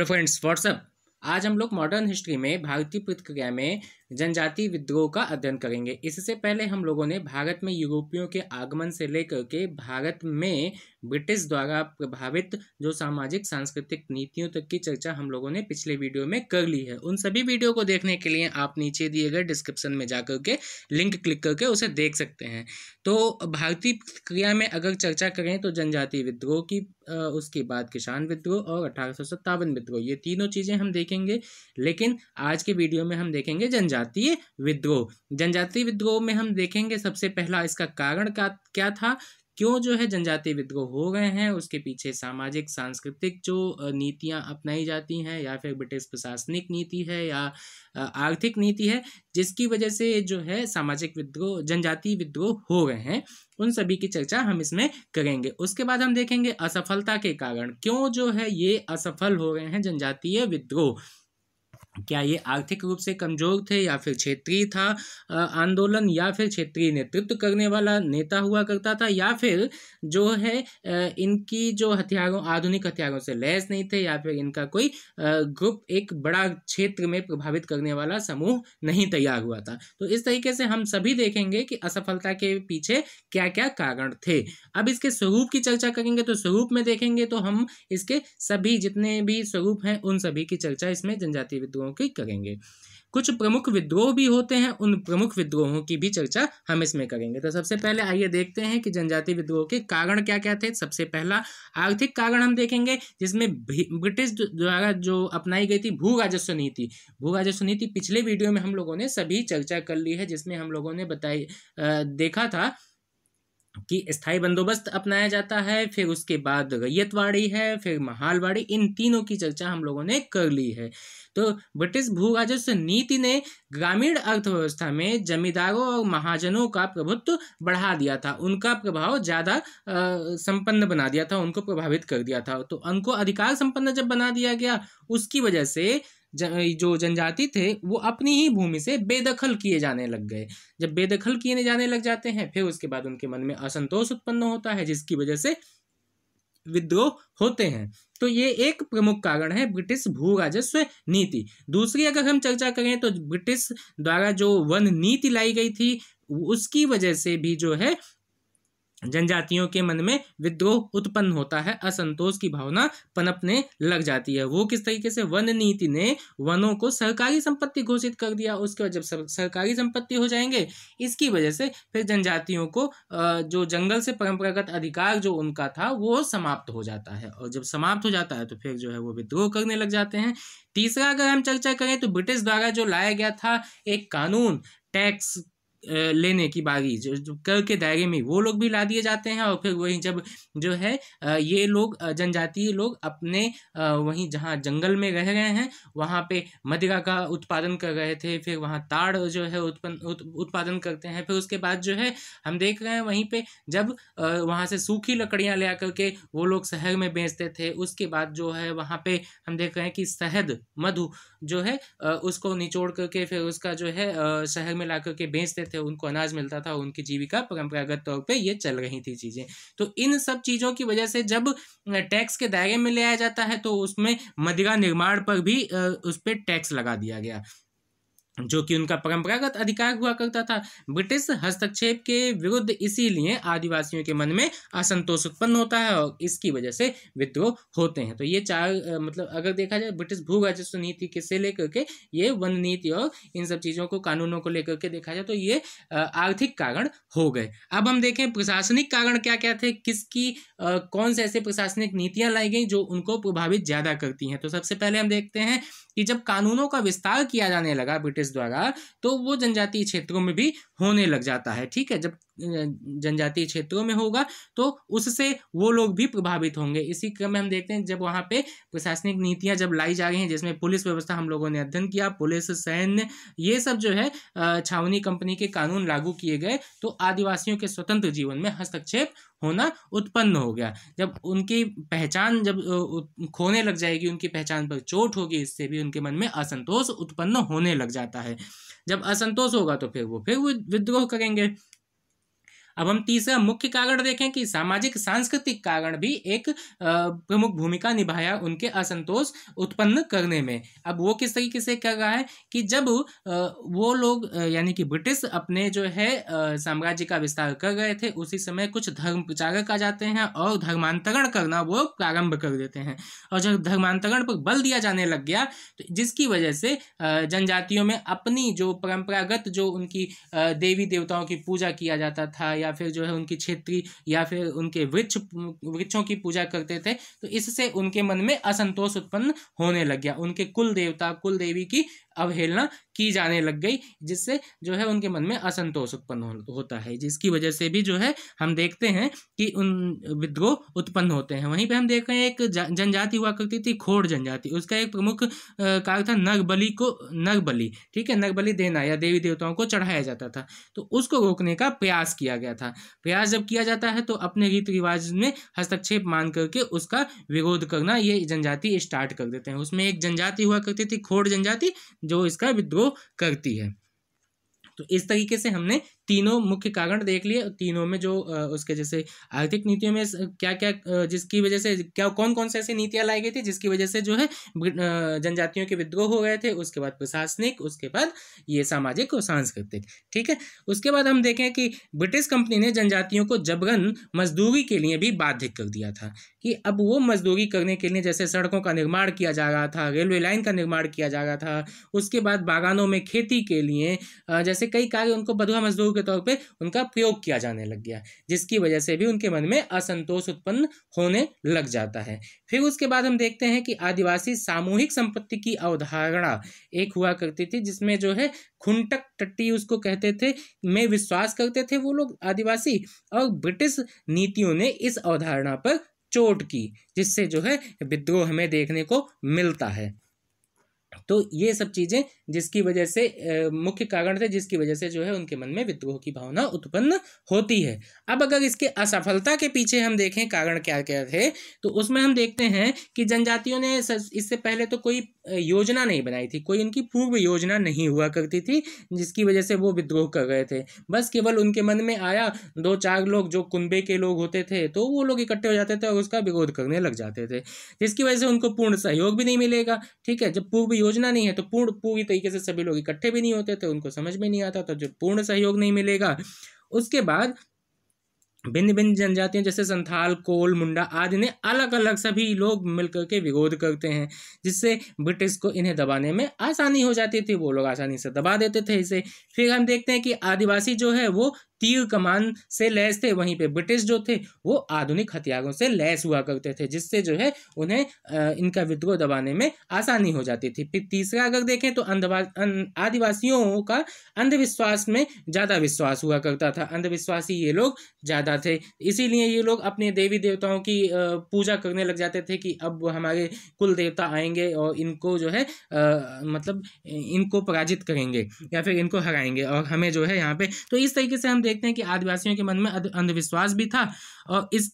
hello friends WhatsApp आज हम लोग मॉडर्न हिस्ट्री में भारतीय प्रतिक्रिया में जनजाति विद्रोह का अध्ययन करेंगे इससे पहले हम लोगों ने भारत में यूरोपियों के आगमन से लेकर के भारत में ब्रिटिश द्वारा प्रभावित जो सामाजिक सांस्कृतिक नीतियों तक की चर्चा हम लोगों ने पिछले वीडियो में कर ली है उन सभी वीडियो को देखने के लिए आप नीचे दिए गए डिस्क्रिप्शन में जाकर के लिंक क्लिक करके उसे देख सकते हैं तो भारतीय प्रक्रिया में अगर चर्चा करें तो जनजाति विद्रोह की उसके बाद किसान विद्रोह और अठारह विद्रोह ये तीनों चीज़ें हम देखेंगे लेकिन आज के वीडियो में हम देखेंगे जनजाति जनजातीय विद्रोह जनजातीय विद्रोह में हम देखेंगे सबसे पहला इसका कारण का क्या था क्यों जो है जनजातीय विद्रोह हो गए हैं उसके पीछे सामाजिक सांस्कृतिक जो नीतियां अपनाई जाती हैं या फिर ब्रिटिश प्रशासनिक नीति है या आर्थिक नीति है जिसकी वजह से जो है सामाजिक विद्रोह जनजातीय विद्रोह हो गए हैं उन सभी की चर्चा हम इसमें करेंगे उसके बाद हम देखेंगे असफलता के कारण क्यों जो है ये असफल हो गए हैं जनजातीय विद्रोह क्या ये आर्थिक रूप से कमजोर थे या फिर क्षेत्रीय था आंदोलन या फिर क्षेत्रीय नेतृत्व करने वाला नेता हुआ करता था या फिर जो है इनकी जो हथियारों आधुनिक हथियारों से लैस नहीं थे या फिर इनका कोई ग्रुप एक बड़ा क्षेत्र में प्रभावित करने वाला समूह नहीं तैयार हुआ था तो इस तरीके से हम सभी देखेंगे कि असफलता के पीछे क्या क्या कारण थे अब इसके स्वरूप की चर्चा करेंगे तो स्वरूप में देखेंगे तो हम इसके सभी जितने भी स्वरूप हैं उन सभी की चर्चा इसमें जनजातीय विद्रोह विद्रोहों की करेंगे कुछ प्रमुख विद्रोह भी होते हैं उन प्रमुख विद्रोहों की भी चर्चा हम इसमें करेंगे तो सबसे पहले आइए देखते हैं कि जनजाति विद्रोह के कारण क्या क्या थे सबसे पहला आर्थिक कारण हम देखेंगे जिसमें ब्रिटिश द्वारा जो अपनाई गई थी भू राजस्व नीति भू राजस्व नीति पिछले वीडियो में हम लोगों ने सभी चर्चा कर ली है जिसमें हम लोगों ने बताई देखा था कि स्थायी बंदोबस्त अपनाया जाता है फिर उसके बाद रैयतवाड़ी है फिर महालवाड़ी इन तीनों की चर्चा हम लोगों ने कर ली है तो ब्रिटिश भू राजस्व नीति ने ग्रामीण अर्थव्यवस्था में जमींदारों और महाजनों का प्रभुत्व बढ़ा दिया था उनका प्रभाव ज़्यादा संपन्न बना दिया था उनको प्रभावित कर दिया था तो उनको अधिकार संपन्न जब बना दिया गया उसकी वजह से जो जनजाति थे वो अपनी ही भूमि से बेदखल किए जाने लग गए जब बेदखल किए जाने लग जाते हैं फिर उसके बाद उनके मन में असंतोष उत्पन्न होता है जिसकी वजह से विद्रोह होते हैं तो ये एक प्रमुख कारण है ब्रिटिश भू राजस्व नीति दूसरी अगर हम चर्चा करें तो ब्रिटिश द्वारा जो वन नीति लाई गई थी उसकी वजह से भी जो है जनजातियों के मन में विद्रोह उत्पन्न होता है असंतोष की भावना पनपने लग जाती है वो किस तरीके से वन नीति ने वनों को सरकारी संपत्ति घोषित कर दिया उसके बाद जब सरकारी संपत्ति हो जाएंगे इसकी वजह से फिर जनजातियों को जो जंगल से परंपरागत अधिकार जो उनका था वो समाप्त हो जाता है और जब समाप्त हो जाता है तो फिर जो है वो विद्रोह करने लग जाते हैं तीसरा अगर हम चर्चा करें तो ब्रिटिश द्वारा जो लाया गया था एक कानून टैक्स लेने की बागी जो, जो कर के दायरे में वो लोग भी ला दिए जाते हैं और फिर वहीं जब जो है ये लोग जनजातीय लोग अपने वहीं जहाँ जंगल में रह रहे हैं वहाँ पे मदिरा का उत्पादन कर रहे थे फिर वहाँ ताड़ जो है उत्पन्न उत, उत्पादन करते हैं फिर उसके बाद जो है हम देख रहे हैं वहीं पे जब वहाँ से सूखी लकड़ियाँ ले के वो लोग शहर में बेचते थे उसके बाद जो है वहाँ पे हम देख रहे हैं कि शहद मधु जो है उसको निचोड़ करके फिर उसका जो है शहर में ला करके बेचते थे उनको अनाज मिलता था उनकी जीविका परंपरागत तौर पर ये चल रही थी चीज़ें तो इन सब चीज़ों की वजह से जब टैक्स के दायरे में ले आया जाता है तो उसमें मदिरा निर्माण पर भी उस पर टैक्स लगा दिया गया जो कि उनका परंपरागत अधिकार हुआ करता था ब्रिटिश हस्तक्षेप के विरुद्ध इसीलिए आदिवासियों के मन में असंतोष उत्पन्न होता है और इसकी वजह से विद्रोह होते हैं तो ये चार मतलब अगर देखा जाए ब्रिटिश भू राजस्व नीति के से लेकर के ये वन नीति और इन सब चीज़ों को कानूनों को लेकर के देखा जाए तो ये आर्थिक कारण हो गए अब हम देखें प्रशासनिक कारण क्या क्या थे किसकी कौन से ऐसे प्रशासनिक नीतियाँ लाई गई जो उनको प्रभावित ज़्यादा करती हैं तो सबसे पहले हम देखते हैं कि जब कानूनों का विस्तार किया जाने लगा ब्रिटिश द्वारा तो वो जनजातीय क्षेत्रों में भी होने लग जाता है ठीक है जब जनजातीय क्षेत्रों में होगा तो उससे वो लोग भी प्रभावित होंगे इसी क्रम में हम देखते हैं जब वहाँ पे प्रशासनिक नीतियाँ जब लाई जा रही हैं जिसमें पुलिस व्यवस्था हम लोगों ने अध्ययन किया पुलिस सैन्य ये सब जो है छावनी कंपनी के कानून लागू किए गए तो आदिवासियों के स्वतंत्र जीवन में हस्तक्षेप होना उत्पन्न हो गया जब उनकी पहचान जब खोने लग जाएगी उनकी पहचान पर चोट होगी इससे भी उनके मन में असंतोष उत्पन्न होने लग जाता है जब असंतोष होगा तो फिर वो फिर वो विद्रोह करेंगे अब हम तीसरा मुख्य कारण देखें कि सामाजिक सांस्कृतिक कारण भी एक प्रमुख भूमिका निभाया उनके असंतोष उत्पन्न करने में अब वो किस तरीके से कर रहा है कि जब वो लोग यानी कि ब्रिटिश अपने जो है साम्राज्य का विस्तार कर रहे थे उसी समय कुछ धर्म प्रचारक आ जाते हैं और धर्मांतरण करना वो प्रारंभ कर देते हैं और जब धर्मांतरण पर बल दिया जाने लग गया तो जिसकी वजह से जनजातियों में अपनी जो परंपरागत जो उनकी देवी देवताओं की पूजा किया जाता था या या फिर जो है उनकी क्षेत्री या फिर उनके वृक्ष वृक्षों की पूजा करते थे तो इससे उनके मन में असंतोष उत्पन्न होने लग गया उनके कुल देवता कुल देवी की अवहेलना की जाने लग गई जिससे जो है उनके मन में असंतोष उत्पन्न होता है जिसकी वजह से भी जो है हम देखते हैं कि उन विद्रोह उत्पन्न होते हैं वहीं पे हम देख रहे हैं एक जनजाति हुआ करती थी खोड़ जनजाति उसका एक प्रमुख कार्य था नगबली को नगबली ठीक है नगबली देना या देवी देवताओं को चढ़ाया जाता था तो उसको रोकने का प्रयास किया गया था प्रयास जब किया जाता है तो अपने रीति रिवाज में हस्तक्षेप मान करके उसका विरोध करना ये जनजाति स्टार्ट कर देते हैं उसमें एक जनजाति हुआ करती थी खोड़ जनजाति जो इसका विद्रोह करती है तो इस तरीके से हमने तीनों मुख्य कारण देख लिए तीनों में जो उसके जैसे आर्थिक नीतियों में क्या क्या जिसकी वजह से क्या कौन कौन से ऐसी नीतियाँ लाई गई थी जिसकी वजह से जो है जनजातियों के विद्रोह हो गए थे उसके बाद प्रशासनिक उसके बाद ये सामाजिक और सांस्कृतिक ठीक है उसके बाद हम देखें कि ब्रिटिश कंपनी ने जनजातियों को जबरन मजदूरी के लिए भी बाध्य कर दिया था कि अब वो मजदूरी करने के लिए जैसे सड़कों का निर्माण किया जा रहा था रेलवे लाइन का निर्माण किया जा रहा था उसके बाद बागानों में खेती के लिए जैसे कई कार्य उनको बधुआ मजदूर के तौर पर उनका प्रयोग किया जाने लग गया जिसकी वजह से भी उनके मन में असंतोष उत्पन्न होने लग जाता है फिर उसके बाद हम देखते हैं कि आदिवासी सामूहिक संपत्ति की अवधारणा एक हुआ करती थी जिसमें जो है खुंटक टट्टी उसको कहते थे में विश्वास करते थे वो लोग आदिवासी और ब्रिटिश नीतियों ने इस अवधारणा पर चोट की जिससे जो है विद्रोह हमें देखने को मिलता है तो ये सब चीज़ें जिसकी वजह से मुख्य कारण थे जिसकी वजह से जो है उनके मन में विद्रोह की भावना उत्पन्न होती है अब अगर इसके असफलता के पीछे हम देखें कारण क्या क्या थे तो उसमें हम देखते हैं कि जनजातियों ने इससे पहले तो कोई योजना नहीं बनाई थी कोई उनकी पूर्व योजना नहीं हुआ करती थी जिसकी वजह से वो विद्रोह कर रहे थे बस केवल उनके मन में आया दो चार लोग जो कुंबे के लोग होते थे तो वो लोग इकट्ठे हो जाते थे और उसका विरोध करने लग जाते थे जिसकी वजह से उनको पूर्ण सहयोग भी नहीं मिलेगा ठीक है जब पूर्व कोई योजना नहीं है तो पूर्ण पूरी तरीके से सभी लोग इकट्ठे भी नहीं होते थे तो उनको समझ में नहीं आता था तो जो पूर्ण सहयोग नहीं मिलेगा उसके बाद भिन्न भिन्न जनजातियां जैसे संथाल कोल मुंडा आदि ने अलग अलग सभी लोग मिलकर के विरोध करते हैं जिससे ब्रिटिश को इन्हें दबाने में आसानी हो जाती थी वो लोग आसानी से दबा देते थे इसे फिर हम देखते हैं कि आदिवासी जो है वो तीर कमान से लैस थे वहीं पे ब्रिटिश जो थे वो आधुनिक हथियारों से लैस हुआ करते थे जिससे जो है उन्हें इनका विद्रोह दबाने में आसानी हो जाती थी फिर तीसरा अगर देखें तो अं, आदिवासियों का अंधविश्वास में ज़्यादा विश्वास हुआ करता था अंधविश्वासी ये लोग ज़्यादा थे इसीलिए ये लोग अपने देवी देवताओं की पूजा करने लग जाते थे कि अब हमारे कुल देवता आएंगे और इनको जो है आ, मतलब इनको पराजित करेंगे या फिर इनको हराएंगे और हमें जो है यहाँ पे तो इस तरीके से हम देखते हैं कि आदिवासियों के मन में अंधविश्वास भी था और इस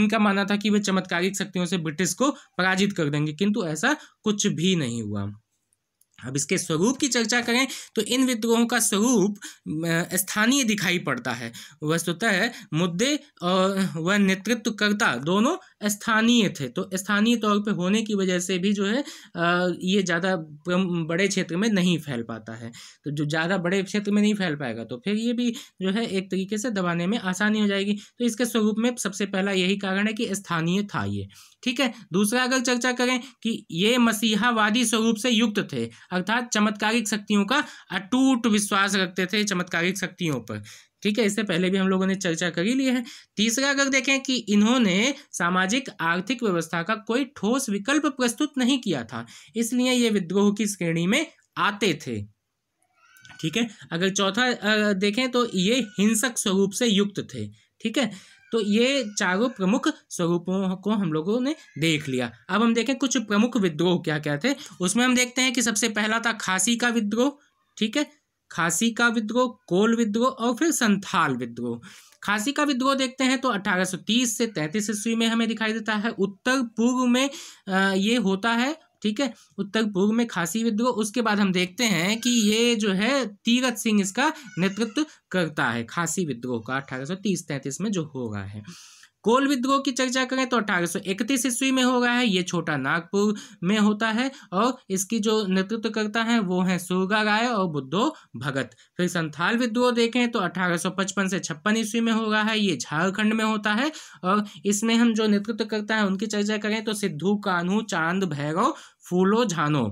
इनका मानना था कि वे चमत्कारिक शक्तियों से ब्रिटिश को पराजित कर देंगे किंतु ऐसा कुछ भी नहीं हुआ अब इसके स्वरूप की चर्चा करें तो इन विद्रोहों का स्वरूप स्थानीय दिखाई पड़ता है वस्तुतः मुद्दे और वह नेतृत्वकर्ता दोनों स्थानीय थे तो स्थानीय तौर पे होने की वजह से भी जो है ये ज़्यादा बड़े क्षेत्र में नहीं फैल पाता है तो जो ज़्यादा बड़े क्षेत्र में नहीं फैल पाएगा तो फिर ये भी जो है एक तरीके से दबाने में आसानी हो जाएगी तो इसके स्वरूप में सबसे पहला यही कारण है कि स्थानीय था ये ठीक है दूसरा अगर चर्चा करें कि ये मसीहावादी स्वरूप से युक्त थे अर्थात चमत्कारिक शक्तियों का अटूट विश्वास रखते थे चमत्कारिक शक्तियों पर ठीक है इससे पहले भी हम लोगों ने चर्चा कर ही ली है तीसरा अगर देखें कि इन्होंने सामाजिक आर्थिक व्यवस्था का कोई ठोस विकल्प प्रस्तुत नहीं किया था इसलिए ये विद्रोह की श्रेणी में आते थे ठीक है अगर चौथा देखें तो ये हिंसक स्वरूप से युक्त थे ठीक है तो ये चारों प्रमुख स्वरूपों को हम लोगों ने देख लिया अब हम देखें कुछ प्रमुख विद्रोह क्या क्या थे उसमें हम देखते हैं कि सबसे पहला था खासी का विद्रोह ठीक है खासी का विद्रोह कोल विद्रोह और फिर संथाल विद्रोह खासी का विद्रोह देखते हैं तो 1830 से 33 ईस्वी में हमें दिखाई देता है उत्तर पूर्व में ये होता है ठीक है उत्तर पूर्व में खासी विद्रोह उसके बाद हम देखते हैं कि ये जो है तीरथ सिंह इसका नेतृत्व करता है खासी विद्रोह का अठारह सौ तीस तैंतीस में जो हो रहा है कोल विद्रोह की चर्चा करें तो अठारह सौ इकतीस ईस्वी में होगा है ये छोटा नागपुर में होता है और इसकी जो नेतृत्व करता है वो है सुरगा राय और बुद्धो भगत फिर संथाल विद्रोह देखें तो अठारह सौ पचपन से छप्पन ईस्वी में होगा है ये झारखंड में होता है और इसमें हम जो नेतृत्व करता है उनकी चर्चा करें तो सिद्धू कानू चांद भैरव फूलो झानो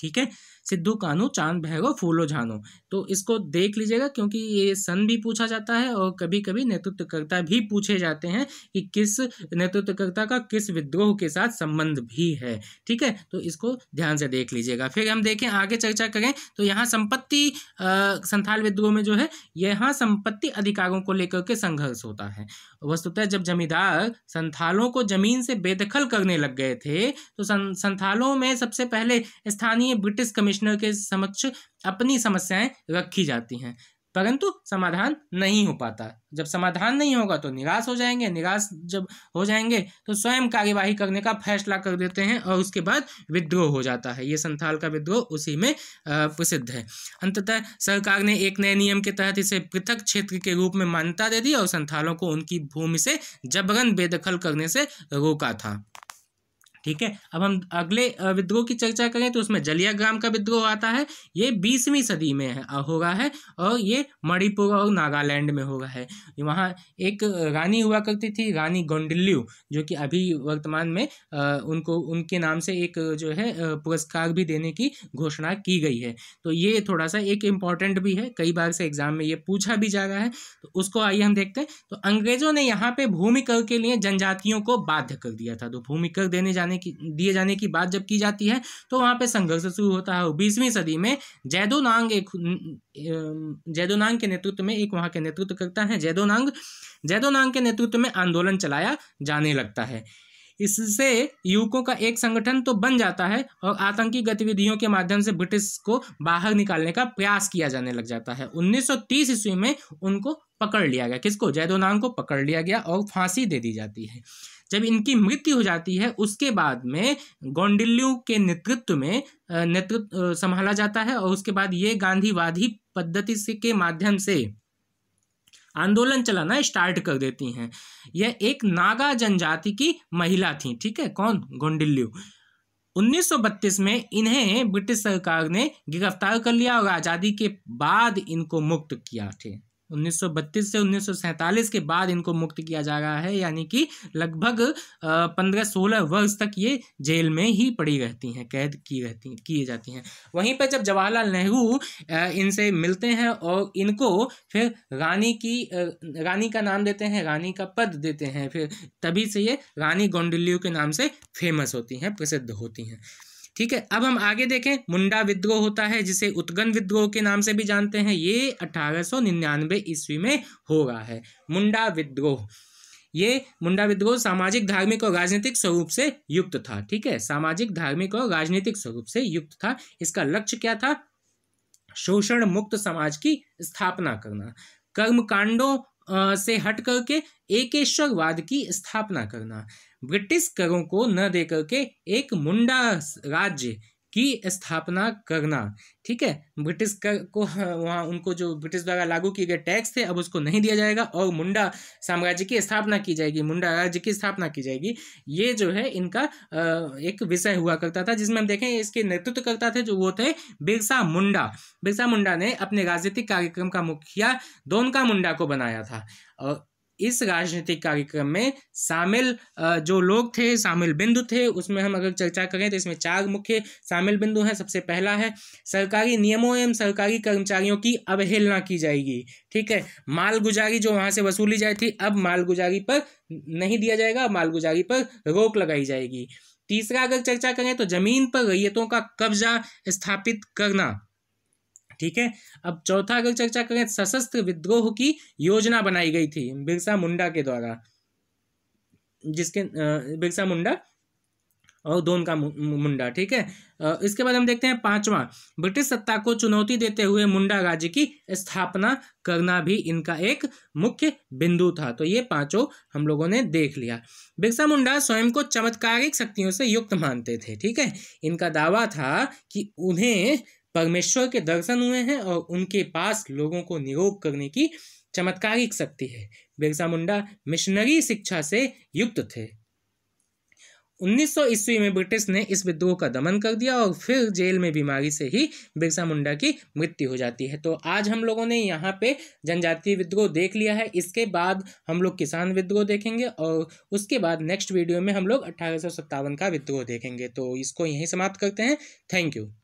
ठीक है सिद्धू कानू चांद भैरव फूलो झानो तो इसको देख लीजिएगा क्योंकि ये सन भी पूछा जाता है और कभी कभी नेतृत्वकर्ता भी पूछे जाते हैं कि किस नेतृत्वकर्ता का किस विद्रोह के साथ संबंध भी है ठीक है तो इसको ध्यान से देख लीजिएगा फिर हम देखें आगे चर्चा करें तो यहाँ संपत्ति संथाल विद्रोह में जो है यहाँ संपत्ति अधिकारों को लेकर के संघर्ष होता है वस्तुतः जब जमींदार संथालों को जमीन से बेदखल करने लग गए थे तो संथालों में सबसे पहले स्थानीय ब्रिटिश कमिश्नर के समक्ष अपनी समस्याएं रखी जाती हैं परंतु समाधान नहीं हो पाता जब समाधान नहीं होगा तो निराश हो जाएंगे निराश जब हो जाएंगे तो स्वयं कार्यवाही करने का फैसला कर देते हैं और उसके बाद विद्रोह हो जाता है ये संथाल का विद्रोह उसी में प्रसिद्ध है अंततः सरकार ने एक नए नियम के तहत इसे पृथक क्षेत्र के रूप में मान्यता दे दी और संथालों को उनकी भूमि से जबरन बेदखल करने से रोका था ठीक है अब हम अगले विद्रोह की चर्चा करें तो उसमें जलिया ग्राम का विद्रोह आता है ये बीसवीं सदी में होगा है और ये मणिपुर और नागालैंड में होगा है वहाँ एक रानी हुआ करती थी रानी गोंडल्यू जो कि अभी वर्तमान में उनको उनके नाम से एक जो है पुरस्कार भी देने की घोषणा की गई है तो ये थोड़ा सा एक इम्पॉर्टेंट भी है कई बार से एग्जाम में ये पूछा भी जा रहा है तो उसको आइए हम देखते हैं तो अंग्रेजों ने यहाँ पे भूमि के लिए जनजातियों को बाध्य कर दिया था तो भूमिकर देने जाने जाने की दिए जाने की बात जब की जाती है तो वहाँ पे संघर्ष शुरू होता है बीसवीं सदी में जैदोनांग एक जैदोनांग के नेतृत्व में एक वहाँ के नेतृत्व करता है जैदोनांग जैदोनांग के नेतृत्व में आंदोलन चलाया जाने लगता है इससे युवकों का एक संगठन तो बन जाता है और आतंकी गतिविधियों के माध्यम से ब्रिटिश को बाहर निकालने का प्रयास किया जाने लग जाता है 1930 ईस्वी में उनको पकड़ लिया गया किसको जैदोनांग को पकड़ लिया गया और फांसी दे दी जाती है जब इनकी मृत्यु हो जाती है उसके बाद में गौंडिल्यू के नेतृत्व में नेतृत्व संभाला जाता है और उसके बाद ये गांधीवादी पद्धति से के माध्यम से आंदोलन चलाना स्टार्ट कर देती हैं यह एक नागा जनजाति की महिला थी ठीक है कौन गोंडिल्यू 1932 में इन्हें ब्रिटिश सरकार ने गिरफ्तार कर लिया और आज़ादी के बाद इनको मुक्त किया थे 1932 से 1947 के बाद इनको मुक्त किया जा रहा है यानी कि लगभग 15-16 वर्ष तक ये जेल में ही पड़ी रहती हैं कैद की रहती किए जाती हैं वहीं पर जब जवाहरलाल नेहरू इनसे मिलते हैं और इनको फिर रानी की रानी का नाम देते हैं रानी का पद देते हैं फिर तभी से ये रानी गोंडलियो के नाम से फेमस होती हैं प्रसिद्ध होती हैं ठीक है अब हम आगे देखें मुंडा विद्रोह होता है जिसे उत्गन विद्रोह के नाम से भी जानते हैं ये 1899 ईस्वी में हो रहा है मुंडा विद्रोह ये मुंडा विद्रोह सामाजिक धार्मिक और राजनीतिक स्वरूप से युक्त था ठीक है सामाजिक धार्मिक और राजनीतिक स्वरूप से युक्त था इसका लक्ष्य क्या था शोषण मुक्त समाज की स्थापना करना कर्म कांडो से हट करके एकेश्वरवाद की स्थापना करना ब्रिटिश करों को न दे करके एक मुंडा राज्य की स्थापना करना ठीक है ब्रिटिश कर को हाँ, वहाँ उनको जो ब्रिटिश द्वारा लागू किए गए टैक्स थे अब उसको नहीं दिया जाएगा और मुंडा साम्राज्य की स्थापना की जाएगी मुंडा राज्य की स्थापना की जाएगी ये जो है इनका एक विषय हुआ करता था जिसमें हम देखें इसके नेतृत्व करता थे जो वो थे बिरसा मुंडा बिरसा मुंडा ने अपने राजनीतिक कार्यक्रम का मुखिया दोनका मुंडा को बनाया था और इस राजनीतिक कार्यक्रम में शामिल जो लोग थे शामिल बिंदु थे उसमें हम अगर चर्चा करें तो इसमें चार मुख्य शामिल बिंदु हैं सबसे पहला है सरकारी नियमों एवं सरकारी कर्मचारियों की अवहेलना की जाएगी ठीक है मालगुजारी जो वहाँ से वसूली जाए थी अब मालगुजारी पर नहीं दिया जाएगा मालगुजारी पर रोक लगाई जाएगी तीसरा अगर चर्चा करें तो जमीन पर रैयतों का कब्जा स्थापित करना ठीक है अब चौथा अगर चर्चा करें सशस्त्र विद्रोह की योजना बनाई गई थी बिरसा मुंडा के द्वारा जिसके बिरसा मुंडा और दोन का मुंडा ठीक है इसके बाद हम देखते हैं पांचवा ब्रिटिश सत्ता को चुनौती देते हुए मुंडा राज्य की स्थापना करना भी इनका एक मुख्य बिंदु था तो ये पांचों हम लोगों ने देख लिया बिरसा मुंडा स्वयं को चमत्कारिक शक्तियों से युक्त मानते थे ठीक है इनका दावा था कि उन्हें परमेश्वर के दर्शन हुए हैं और उनके पास लोगों को निरोग करने की चमत्कारिक शक्ति है बिरसा मुंडा मिशनरी शिक्षा से युक्त थे 1900 ईस्वी में ब्रिटिश ने इस विद्रोह का दमन कर दिया और फिर जेल में बीमारी से ही बिरसा मुंडा की मृत्यु हो जाती है तो आज हम लोगों ने यहाँ पे जनजातीय विद्रोह देख लिया है इसके बाद हम लोग किसान विद्रोह देखेंगे और उसके बाद नेक्स्ट वीडियो में हम लोग अट्ठारह का विद्रोह देखेंगे तो इसको यहीं समाप्त करते हैं थैंक यू